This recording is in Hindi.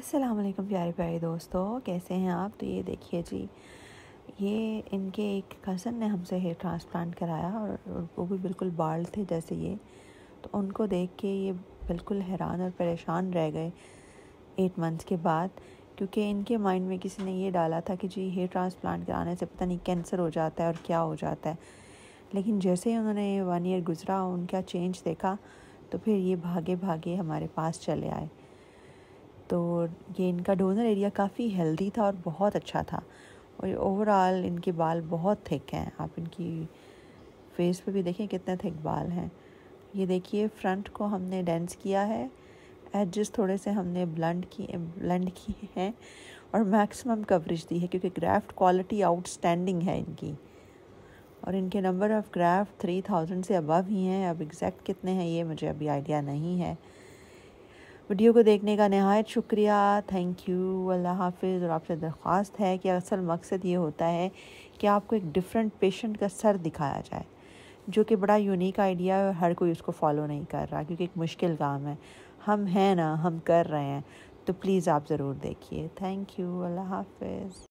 अस्सलाम वालेकुम प्यारे प्यारे दोस्तों कैसे हैं आप तो ये देखिए जी ये इनके एक कज़न ने हमसे हेयर ट्रांसप्लांट कराया और वो भी बिल्कुल बाल थे जैसे ये तो उनको देख के ये बिल्कुल हैरान और परेशान रह गए एट मंथ्स के बाद क्योंकि इनके माइंड में किसी ने ये डाला था कि जी हेयर ट्रांसप्लांट कराने से पता नहीं कैंसर हो जाता है और क्या हो जाता है लेकिन जैसे ही उन्होंने वन ईयर गुजरा उनका चेंज देखा तो फिर ये भागे भागे हमारे पास चले आए तो ये इनका डोनर एरिया काफ़ी हेल्दी था और बहुत अच्छा था और ओवरऑल इनके बाल बहुत थिक हैं आप इनकी फेस पे भी देखें कितने थिक बाल हैं ये देखिए फ्रंट को हमने डेंस किया है एडजस्ट थोड़े से हमने ब्लंड की ब्लंड किए हैं और मैक्सिमम कवरेज दी है क्योंकि ग्राफ्ट क्वालिटी आउटस्टैंडिंग है इनकी और इनके number of graft three thousand से अबव ही हैं अब एग्जैक्ट कितने हैं ये मुझे अभी आइडिया नहीं है वीडियो को देखने का नहायत शुक्रिया थैंक यू अल्लाह हाफिज़ और आपसे दरख्वास्त है कि असल मकसद ये होता है कि आपको एक डिफरेंट पेशेंट का सर दिखाया जाए जो कि बड़ा यूनिक आइडिया है हर कोई उसको फॉलो नहीं कर रहा क्योंकि एक मुश्किल काम है हम हैं ना हम कर रहे हैं तो प्लीज़ आप ज़रूर देखिए थैंक यू अल्लाह हाफिज़